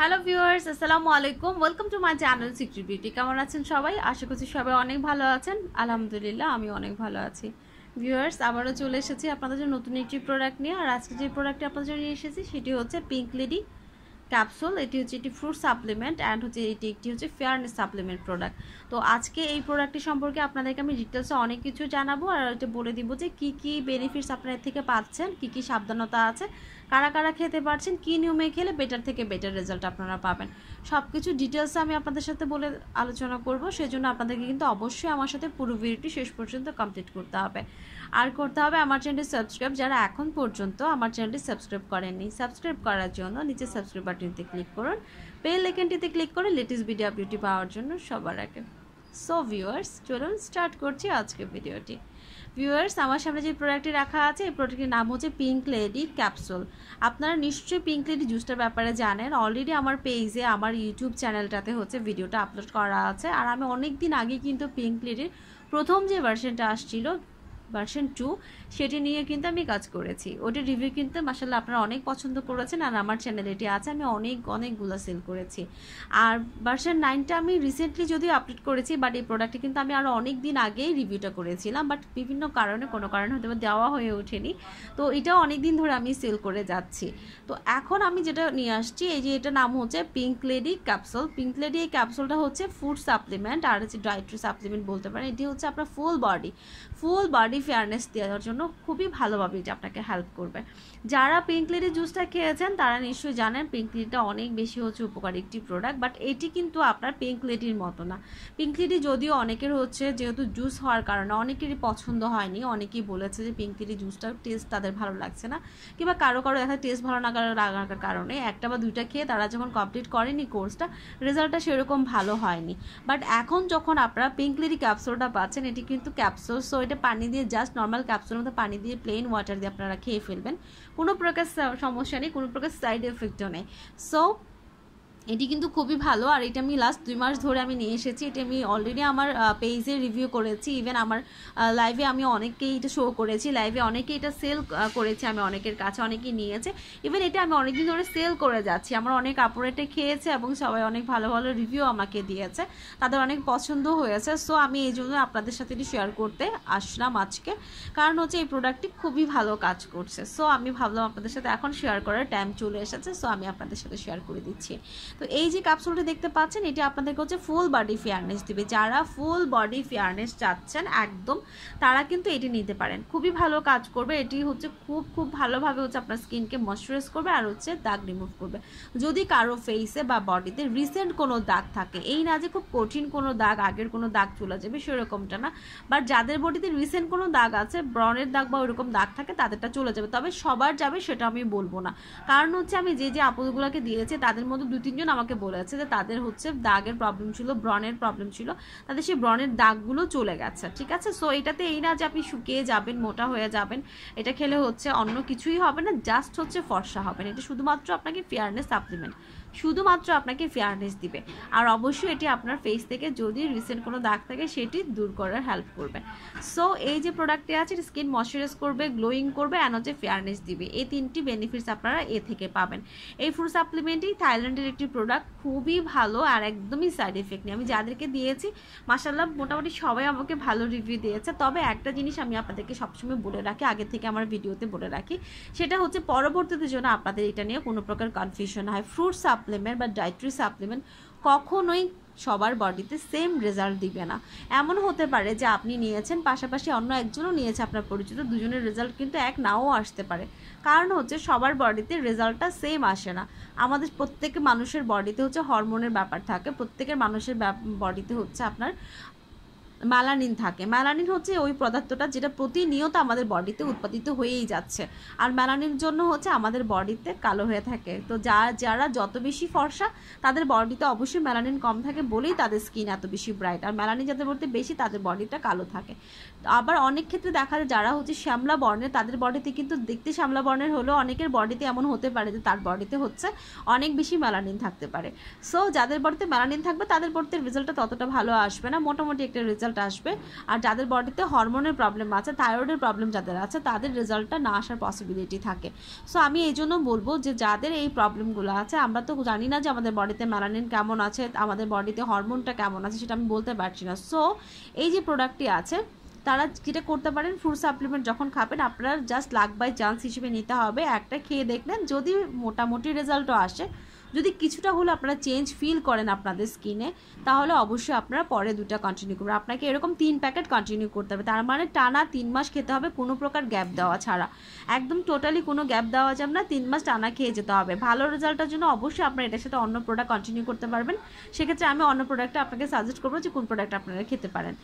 hello viewers আসসালামু আলাইকুম welcome to my channel secret beauty কেমন আছেন সবাই আশা করছি সবাই অনেক ভালো আছেন আলহামদুলিল্লাহ আমি অনেক ভালো আছি ভিউয়ার্স আবারও চলে এসেছি আপনাদের জন্য নতুন একটি প্রোডাক্ট নিয়ে আর আজকে যে প্রোডাক্টটি আপনাদের জন্য নিয়ে এসেছি সেটি হচ্ছে পিঙ্ক লেডি ক্যাপসুল এটি হচ্ছে একটি ফ্রুট সাপ্লিমেন্ট অ্যান্ড হচ্ছে এটি একটি হচ্ছে ফেয়ারনেস সাপ্লিমেন্ট প্রোডাক্ট তো আজকে এই প্রোডাক্টটি সম্পর্কে আপনাদেরকে আমি ডিটেলসে অনেক কিছু জানাবো আর এটা বলে দিব যে কী কী বেনিফিটস আপনার থেকে পাচ্ছেন কী কী সাবধানতা আছে কারা কারা খেতে পারছেন কী নিয়মে খেলে বেটার থেকে বেটার রেজাল্ট আপনারা পাবেন সব কিছু ডিটেলস আমি আপনাদের সাথে বলে আলোচনা করব সেজন্য আপনাদেরকে কিন্তু অবশ্যই আমার সাথে পুরো ভিডিওটি শেষ পর্যন্ত কমপ্লিট করতে হবে আর করতে হবে আমার চ্যানেলটি সাবস্ক্রাইব যারা এখন পর্যন্ত আমার চ্যানেলটি সাবস্ক্রাইব করেননি সাবস্ক্রাইব করার জন্য নিচে সাবস্ক্রাইব বাটনটিতে ক্লিক করুন বেল আইকনটিতে ক্লিক করে লেটেস্ট ভিডিও আপডেটটি পাওয়ার জন্য সবার আগে সো ভিউয়ার্স চলুন স্টার্ট করছি আজকে ভিডিওটি ভিউয়ার্স আমার সামনে যে প্রোডাক্টটি রাখা আছে এই প্রোডাক্টটির নাম হচ্ছে পিঙ্ক লেডি ক্যাপসুল আপনারা নিশ্চয়ই পিঙ্ক লেডি জুসটার ব্যাপারে জানেন অলরেডি আমার পেজে আমার ইউটিউব চ্যানেলটাতে হচ্ছে ভিডিওটা আপলোড করা আছে আর আমি অনেক দিন আগে কিন্তু পিঙ্ক লেডির প্রথম যে ভার্সনটা আসছিল ভার্সন টু সেটি নিয়ে কিন্তু আমি কাজ করেছি ওটির রিভিউ কিন্তু মাসাল্লাহ আপনারা অনেক পছন্দ করেছেন আর আমার চ্যানেল এটি আছে আমি অনেক অনেকগুলো সেল করেছি আর ভার্সন নাইনটা আমি রিসেন্টলি যদিও আপডেট করেছি বাট এই প্রোডাক্টটি কিন্তু আমি আরও অনেক দিন আগেই রিভিউটা করেছিলাম বাট বিভিন্ন কারণে কোনো কারণে হয়তো দেওয়া হয়ে ওঠেনি তো এটাও অনেক দিন ধরে আমি সেল করে যাচ্ছি তো এখন আমি যেটা নিয়ে আসছি এই যে এটা নাম হচ্ছে pink lady capsule pink lady এই ক্যাপসুলটা হচ্ছে ফুড সাপ্লিমেন্ট আর হচ্ছে ডায়েট্রি সাপ্লিমেন্ট বলতে পারেন এটি হচ্ছে আপনার full body full body body fairness দেওয়ার জন্য খুবই ভালোভাবে এটা আপনাকে হেল্প করবে যারা পিঙ্ক লিডি জুসটা খেয়েছেন তারা নিশ্চয়ই জানেন পিঙ্ক লিডিটা অনেক বেশি হচ্ছে উপকারী একটি প্রোডাক্ট বাট এটি কিন্তু আপনার পিঙ্ক লিডির মতো না পিঙ্ক লিডি যদিও অনেকের হচ্ছে যেহেতু জুস হওয়ার কারণে অনেকেরই পছন্দ হয়নি অনেকেই বলেছে যে পিঙ্ক লিডি জুসটার টেস্ট তাদের ভালো লাগছে না কিংবা কারো কারো দেখা টেস্ট ভালো না লাগার কারণে একটা বা দুইটা খেয়ে তারা যখন কমপ্লিট করেনি কোর্সটা রেজাল্টটা সেরকম ভালো হয়নি বাট এখন যখন আপনারা পিঙ্ক লিডি ক্যাপসুলটা পাচ্ছেন এটি কিন্তু ক্যাপসুল সো এটা পানি দিয়ে জাস্ট নর্মাল ক্যাপসুলের মধ্যে পানি দিয়ে প্লেন ওয়াটার দিয়ে আপনারা খেয়ে ফেলবেন কোনো প্রকার সমস্যা নেই কোনো প্রকার সাইড এফেক্টও নেই সো এটি কিন্তু খুবই ভালো আর এটা আমি লাস্ট দুই মাস ধরে আমি নিয়ে এসেছি এটি আমি অলরেডি আমার পেজে রিভিউ করেছি ইভেন আমার লাইভে আমি অনেককেই এটা শো করেছি লাইভে অনেকে এটা সেল করেছি আমি অনেকের কাছে অনেকেই নিয়েছে ইভেন এটা আমি অনেকদিন ধরে সেল করে যাচ্ছি আমার অনেক এটা খেয়েছে এবং সবাই অনেক ভালো ভালো রিভিউ আমাকে দিয়েছে তাদের অনেক পছন্দ হয়েছে সো আমি এই জন্য আপনাদের সাথে এটি শেয়ার করতে আসলাম আজকে কারণ হচ্ছে এই প্রোডাক্টটি খুবই ভালো কাজ করছে সো আমি ভাবলাম আপনাদের সাথে এখন শেয়ার করার টাইম চলে এসেছে সো আমি আপনাদের সাথে শেয়ার করে দিচ্ছি তো এই যে ক্যাপসুলটি দেখতে পাচ্ছেন এটি আপনাদেরকে হচ্ছে ফুল বডি ফেয়ারনেস দিবে যারা ফুল বডি ফেয়ারনেস চাচ্ছেন একদম তারা কিন্তু এটি নিতে পারেন খুবই ভালো কাজ করবে এটি হচ্ছে খুব খুব ভালোভাবে হচ্ছে আপনার স্কিনকে ময়শ্চারাইজ করবে আর হচ্ছে দাগ রিমুভ করবে যদি কারো ফেসে বা বডিতে রিসেন্ট কোনো দাগ থাকে এই না যে খুব কঠিন কোনো দাগ আগের কোনো দাগ চলে যাবে সেরকমটা না বাট যাদের বডিতে রিসেন্ট কোনো দাগ আছে ব্রনের দাগ বা ওইরকম দাগ থাকে তাদেরটা চলে যাবে তবে সবার যাবে সেটা আমি বলবো না কারণ হচ্ছে আমি যে যে আপদগুলোকে দিয়েছি তাদের মধ্যে দু তিনজন একজন আমাকে বলেছে যে তাদের হচ্ছে দাগের প্রবলেম ছিল ব্রণের প্রবলেম ছিল তাদের সেই ব্রণের দাগগুলো চলে গেছে ঠিক আছে সো এটাতে এই না যে আপনি শুকিয়ে যাবেন মোটা হয়ে যাবেন এটা খেলে হচ্ছে অন্য কিছুই হবে না জাস্ট হচ্ছে ফর্সা হবে না এটা শুধুমাত্র আপনাকে ফেয়ারনেস সাপ্লিমেন্ট শুধুমাত্র আপনাকে ফেয়ারনেস দিবে আর অবশ্যই এটি আপনার ফেস থেকে যদি রিসেন্ট কোনো দাগ থাকে সেটি দূর করার হেল্প করবে সো এই যে প্রোডাক্টটি আছে স্কিন ময়শ্চারাইজ করবে গ্লোয়িং করবে অ্যান্ড হচ্ছে ফেয়ারনেস দিবে এই তিনটি বেনিফিটস আপনারা এ থেকে পাবেন এই ফুড সাপ্লিমেন্টই থাইল্যান্ডের একটি প্রোডাক্ট খুবই ভালো আর একদমই সাইড এফেক্ট নেই আমি যাদেরকে দিয়েছি মাসাল্লাহ মোটামুটি সবাই আমাকে ভালো রিভিউ দিয়েছে তবে একটা জিনিস আমি আপনাদেরকে সবসময় বলে রাখি আগে থেকে আমার ভিডিওতে বলে রাখি সেটা হচ্ছে পরবর্তীতে জন্য আপনাদের এটা নিয়ে কোনো প্রকার কনফিউশন হয় ফ্রুট সাপ সাপ্লিমেন্ট বা ডায়েটারি সাপ্লিমেন্ট কখনোই সবার বডিতে সেম রেজাল্ট দিবে না এমন হতে পারে যে আপনি নিয়েছেন পাশাপাশি অন্য একজনও নিয়েছে আপনার পরিচিত দুজনের রেজাল্ট কিন্তু এক নাও আসতে পারে কারণ হচ্ছে সবার বডিতে রেজাল্টটা সেম আসে না আমাদের প্রত্যেক মানুষের বডিতে হচ্ছে হরমোনের ব্যাপার থাকে প্রত্যেকের মানুষের বডিতে হচ্ছে আপনার ম্যালানিন থাকে ম্যালানিন হচ্ছে ওই পদার্থটা যেটা প্রতিনিয়ত আমাদের বডিতে উৎপাদিত হয়েই যাচ্ছে আর মেলানির জন্য হচ্ছে আমাদের বডিতে কালো হয়ে থাকে তো যা যারা যত বেশি ফর্সা তাদের বডিতে অবশ্যই ম্যালানিন কম থাকে বলেই তাদের স্কিন এত বেশি ব্রাইট আর মেলানিন যাদের বলতে বেশি তাদের বডিটা কালো থাকে আবার অনেক ক্ষেত্রে দেখা যায় যারা হচ্ছে শ্যামলা বর্ণের তাদের বডিতে কিন্তু দেখতে শ্যামলা বর্ণের হলেও অনেকের বডিতে এমন হতে পারে যে তার বডিতে হচ্ছে অনেক বেশি ম্যালানিন থাকতে পারে সো যাদের বডিতে ম্যালানিন থাকবে তাদের বডিতে রেজাল্টটা ততটা ভালো আসবে না মোটামুটি একটা রেজাল্ট রেজাল্ট আসবে আর যাদের বডিতে হরমোনের প্রবলেম আছে থাইরয়েডের প্রবলেম যাদের আছে তাদের রেজাল্টটা না আসার পসিবিলিটি থাকে সো আমি এই জন্য বলবো যে যাদের এই প্রবলেমগুলো আছে আমরা তো জানি না যে আমাদের বডিতে ম্যালানিন কেমন আছে আমাদের বডিতে হরমোনটা কেমন আছে সেটা আমি বলতে পারছি না সো এই যে প্রোডাক্টটি আছে তারা যেটা করতে পারেন ফুড সাপ্লিমেন্ট যখন খাবেন আপনার জাস্ট লাক বাই চান্স হিসেবে নিতে হবে একটা খেয়ে দেখবেন যদি মোটামুটি রেজাল্টও আসে যদি কিছুটা হলে আপনারা চেঞ্জ ফিল করেন আপনাদের স্কিনে তাহলে অবশ্যই আপনারা পরে দুটা কন্টিনিউ করবেন আপনাকে এরকম তিন প্যাকেট কন্টিনিউ করতে হবে তার মানে টানা তিন মাস খেতে হবে কোনো প্রকার গ্যাপ দেওয়া ছাড়া একদম টোটালি কোনো গ্যাপ দেওয়া যাবে না তিন মাস টানা খেয়ে যেতে হবে ভালো রেজাল্টের জন্য অবশ্যই আপনারা এটার সাথে অন্য প্রোডাক্ট কন্টিনিউ করতে পারবেন সেক্ষেত্রে আমি অন্য প্রোডাক্টটা আপনাকে সাজেস্ট করবো যে কোন প্রোডাক্ট আপনারা খেতে পারেন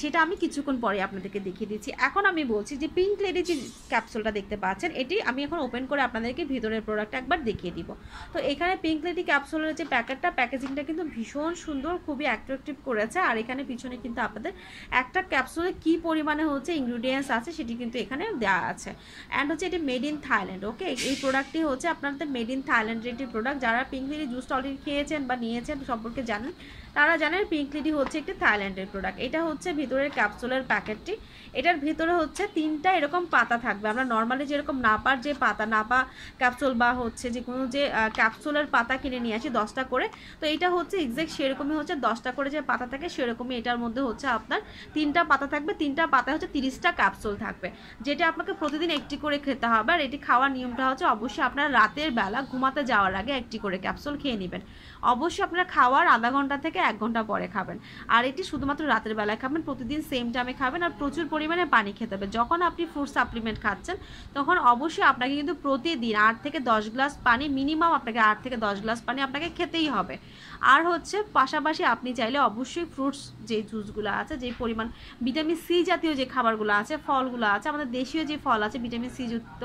সেটা আমি কিছুক্ষণ পরে আপনাদেরকে দেখিয়ে দিচ্ছি এখন আমি বলছি যে পিঙ্ক লেডি যে ক্যাপসুলটা দেখতে পাচ্ছেন এটি আমি এখন ওপেন করে আপনাদেরকে ভিতরের প্রোডাক্ট একবার দেখিয়ে দিব তো এখানে পিঙ্ক লেডি ক্যাপসুলের যে প্যাকেটটা প্যাকেজিংটা কিন্তু ভীষণ সুন্দর খুবই অ্যাট্রাকটিভ করেছে আর এখানে পিছনে কিন্তু আপনাদের একটা ক্যাপসুলে কি পরিমাণে হচ্ছে ইনগ্রিডিয়েন্টস আছে সেটি কিন্তু এখানে দেওয়া আছে অ্যান্ড হচ্ছে এটি মেড ইন থাইল্যান্ড ওকে এই প্রোডাক্টটি হচ্ছে আপনাদের মেড ইন থাইল্যান্ডের একটি প্রোডাক্ট যারা পিঙ্ক লেডি জুসটা অলরেডি খেয়েছেন বা নিয়েছেন সম্পর্কে জানেন তারা জানেন পিঙ্ক লিডি হচ্ছে একটি থাইল্যান্ডের প্রোডাক্ট এটা হচ্ছে ভিতরের ক্যাপসুলের প্যাকেটটি এটার ভিতরে হচ্ছে তিনটা এরকম পাতা থাকবে আমরা নর্মালি যেরকম নাপার যে পাতা নাপা ক্যাপসুল বা হচ্ছে যে কোনো যে ক্যাপসুলের পাতা কিনে নিয়ে আসি দশটা করে তো এটা হচ্ছে এক্স্যাক্ট সেরকমই হচ্ছে দশটা করে যে পাতা থাকে সেরকমই এটার মধ্যে হচ্ছে আপনার তিনটা পাতা থাকবে তিনটা পাতা হচ্ছে তিরিশটা ক্যাপসুল থাকবে যেটা আপনাকে প্রতিদিন একটি করে খেতে হবে আর এটি খাওয়ার নিয়মটা হচ্ছে অবশ্যই আপনার রাতের বেলা ঘুমাতে যাওয়ার আগে একটি করে ক্যাপসুল খেয়ে নেবেন অবশ্যই আপনার খাওয়ার আধা ঘন্টা থেকে এক ঘন্টা পরে খাবেন আর এটি শুধুমাত্র রাতের বেলায় খাবেন প্রতিদিন সেম টাইমে খাবেন আর প্রচুর পরিমাণে পানি খেতে হবে যখন আপনি ফ্রুট সাপ্লিমেন্ট খাচ্ছেন তখন অবশ্যই আপনাকে কিন্তু প্রতিদিন আট থেকে দশ গ্লাস পানি মিনিমাম আপনাকে আট থেকে দশ গ্লাস পানি আপনাকে খেতেই হবে আর হচ্ছে পাশাপাশি আপনি চাইলে অবশ্যই ফ্রুটস যে জুসগুলো আছে যে পরিমাণ ভিটামিন সি জাতীয় যে খাবারগুলো আছে ফলগুলো আছে আমাদের দেশীয় যে ফল আছে ভিটামিন সি যুক্ত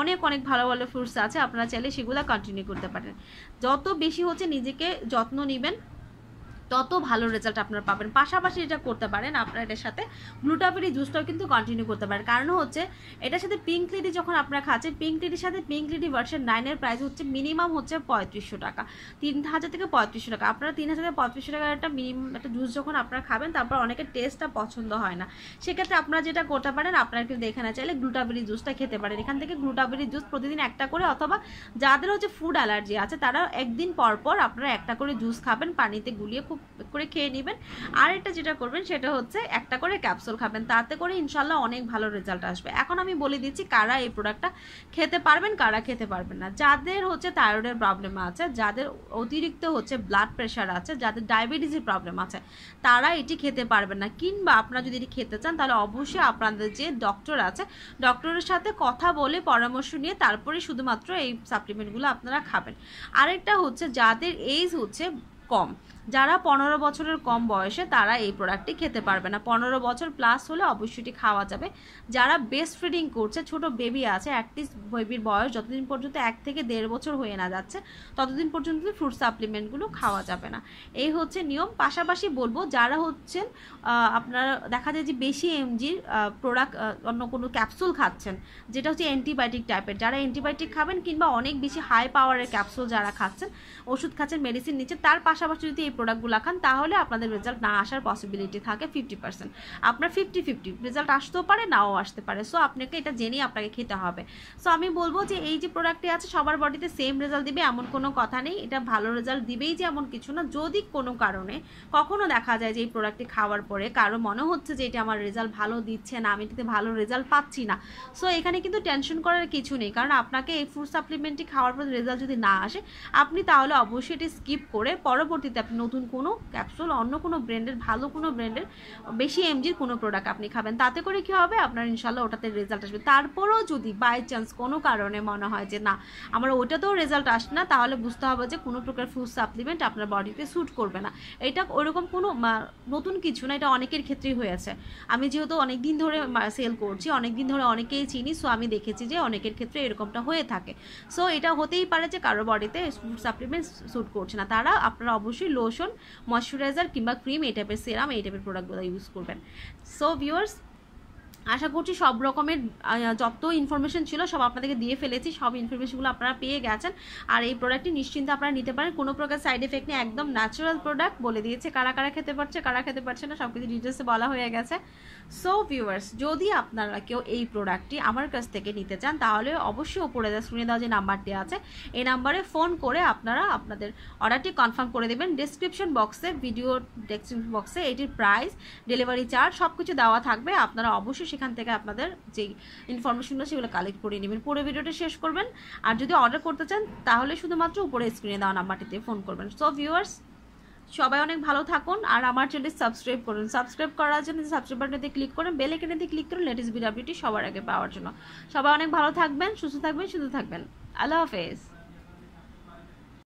অনেক অনেক ভালো ভালো ফ্রুটস আছে আপনারা চাইলে সেগুলো কন্টিনিউ করতে পারেন যত বেশি হচ্ছে নিজেকে যত্ন নেবেন তত ভালো রেজাল্ট আপনারা পাবেন পাশাপাশি এটা করতে পারেন আপনারা এটার সাথে গ্লুটাবেরি জুসটাও কিন্তু কন্টিনিউ করতে পারেন কারণ হচ্ছে এটার সাথে পিঙ্ক লিডি যখন আপনারা খাচ্ছেন পিঙ্ক লিডির সাথে পিঙ্ক লিডি ভার্সন নাইনের প্রাইস হচ্ছে মিনিমাম হচ্ছে পঁয়ত্রিশশো টাকা তিন হাজার থেকে পঁয়ত্রিশশো টাকা আপনারা তিন হাজার থেকে পঁয়ত্রিশশো টাকার একটা মিনিমাম একটা জুস যখন আপনারা খাবেন তারপর অনেকের টেস্টটা পছন্দ হয় না সেক্ষেত্রে আপনারা যেটা করতে পারেন আপনারা কিন্তু এখানে চাইলে গ্লুটাবেরি জুসটা খেতে পারেন এখান থেকে গ্লুটাবেরি জুস প্রতিদিন একটা করে অথবা যাদের হচ্ছে ফুড অ্যালার্জি আছে তারা একদিন পর পর আপনারা একটা করে জুস খাবেন পানিতে গুলিয়ে খুব করে খেয়ে নেবেন আর এটা যেটা করবেন সেটা হচ্ছে একটা করে ক্যাপসুল খাবেন তাতে করে ইনশাল্লাহ অনেক ভালো রেজাল্ট আসবে এখন আমি বলে দিচ্ছি কারা এই প্রোডাক্টটা খেতে পারবেন কারা খেতে পারবেন না যাদের হচ্ছে থাইরয়েডের প্রবলেম আছে যাদের অতিরিক্ত হচ্ছে ব্লাড প্রেশার আছে যাদের ডায়াবেটিসের প্রবলেম আছে তারা এটি খেতে পারবেন না কিংবা আপনারা যদি এটি খেতে চান তাহলে অবশ্যই আপনাদের যে ডক্টর আছে ডক্টরের সাথে কথা বলে পরামর্শ নিয়ে তারপরে শুধুমাত্র এই সাপ্লিমেন্টগুলো আপনারা খাবেন আরেকটা হচ্ছে যাদের এইজ হচ্ছে কম যারা পনেরো বছরের কম বয়সে তারা এই প্রোডাক্টটি খেতে পারবে না পনেরো বছর প্লাস হলে অবশ্যই খাওয়া যাবে যারা বেস্ট ফিডিং করছে ছোট বেবি আছে অ্যাটলিস্ট বেবির বয়স যতদিন পর্যন্ত এক থেকে দেড় বছর হয়ে না যাচ্ছে ততদিন পর্যন্ত ফ্রুট সাপ্লিমেন্টগুলো খাওয়া যাবে না এই হচ্ছে নিয়ম পাশাপাশি বলবো যারা হচ্ছেন আপনারা দেখা যায় যে বেশি এমজির প্রোডাক্ট অন্য কোনো ক্যাপসুল খাচ্ছেন যেটা হচ্ছে অ্যান্টিবায়োটিক টাইপের যারা অ্যান্টিবায়োটিক খাবেন কিংবা অনেক বেশি হাই পাওয়ারের ক্যাপসুল যারা খাচ্ছেন ওষুধ খাচ্ছেন মেডিসিন নিচ্ছে তার পাশাপাশি যদি এই এই প্রোডাক্টগুলো খান তাহলে আপনাদের রেজাল্ট না আসার পসিবিলিটি থাকে ফিফটি পার্সেন্ট আপনার ফিফটি ফিফটি রেজাল্ট আসতেও পারে নাও আসতে পারে সো আপনাকে এটা জেনেই আপনাকে খেতে হবে সো আমি বলবো যে এই যে প্রোডাক্টটি আছে সবার বডিতে সেম রেজাল্ট দিবে এমন কোনো কথা নেই এটা ভালো রেজাল্ট দিবেই যে এমন কিছু না যদি কোনো কারণে কখনো দেখা যায় যে এই প্রোডাক্টটি খাওয়ার পরে কারো মনে হচ্ছে যে এটা আমার রেজাল্ট ভালো দিচ্ছে না আমি এটাতে ভালো রেজাল্ট পাচ্ছি না সো এখানে কিন্তু টেনশন করার কিছু নেই কারণ আপনাকে এই ফুড সাপ্লিমেন্টটি খাওয়ার পর রেজাল্ট যদি না আসে আপনি তাহলে অবশ্যই এটি স্কিপ করে পরবর্তীতে আপনি নতুন কোনো ক্যাপসুল অন্য কোনো ব্র্যান্ডের ভালো কোনো ব্র্যান্ডের বেশি এমজির কোনো প্রোডাক্ট আপনি খাবেন তাতে করে কি হবে আপনার ইনশাল্লাহ ওটাতে রেজাল্ট আসবে তারপরেও যদি বাই চান্স কোনো কারণে মনে হয় যে না আমার ওটাতেও রেজাল্ট আসে না তাহলে বুঝতে হবে যে কোনো প্রকার ফুড সাপ্লিমেন্ট আপনার বডিতে স্যুট করবে না এটা ওরকম কোনো নতুন কিছু না এটা অনেকের ক্ষেত্রেই হয়েছে আমি যেহেতু অনেক দিন ধরে সেল করছি অনেক দিন ধরে অনেকেই চিনি সো আমি দেখেছি যে অনেকের ক্ষেত্রে এরকমটা হয়ে থাকে সো এটা হতেই পারে যে কারো বডিতে ফুড সাপ্লিমেন্ট স্যুট করছে না তারা আপনারা অবশ্যই লো লোশন ময়শ্চারাইজার কিংবা ক্রিম এই টাইপের সেরাম এই টাইপের প্রোডাক্টগুলো ইউজ করবেন সো ভিউয়ার্স আশা করছি সব রকমের যত ইনফরমেশন ছিল সব আপনাদেরকে দিয়ে ফেলেছি সব ইনফরমেশনগুলো আপনারা পেয়ে গেছেন আর এই প্রোডাক্টটি নিশ্চিন্তে আপনারা নিতে পারেন কোনো প্রকার সাইড এফেক্ট নেই একদম ন্যাচারাল প্রোডাক্ট বলে দিয়েছে কারা কারা খেতে পারছে কারা খেতে পারছে না সব কিছু ডিটেলসে বলা হয়ে গেছে সো ভিউয়ার্স যদি আপনারা কেউ এই প্রোডাক্টটি আমার কাছ থেকে নিতে চান তাহলে অবশ্যই উপরে শুনে দেওয়া যে নাম্বারটি আছে এই নাম্বারে ফোন করে আপনারা আপনাদের অর্ডারটি কনফার্ম করে দেবেন ডিসক্রিপশন বক্সে ভিডিও ডেসক্রিপশন বক্সে এটির প্রাইস ডেলিভারি চার্জ সব কিছু দেওয়া থাকবে আপনারা অবশ্যই সেখান থেকে আপনাদের যেই ইনফরমেশনগুলো সেগুলো কালেক্ট করে নেবেন পুরো ভিডিওটা শেষ করবেন আর যদি অর্ডার করতে চান তাহলে শুধুমাত্র উপরে স্ক্রিনে দেওয়া নাম্বারটিতে ফোন করবেন সো ভিউয়ার্স সবাই অনেক ভালো থাকুন আর আমার চ্যানেলটি সাবস্ক্রাইব করুন সাবস্ক্রাইব করার জন্য সাবস্ক্রাইব বাটনেতে ক্লিক করুন বেল আইকনেতে ক্লিক করুন লেটেস্ট ভিডিওটি সবার আগে পাওয়ার জন্য সবাই অনেক ভালো থাকবেন সুস্থ থাকবেন সুস্থ থাকবেন আল্লাহ হাফেজ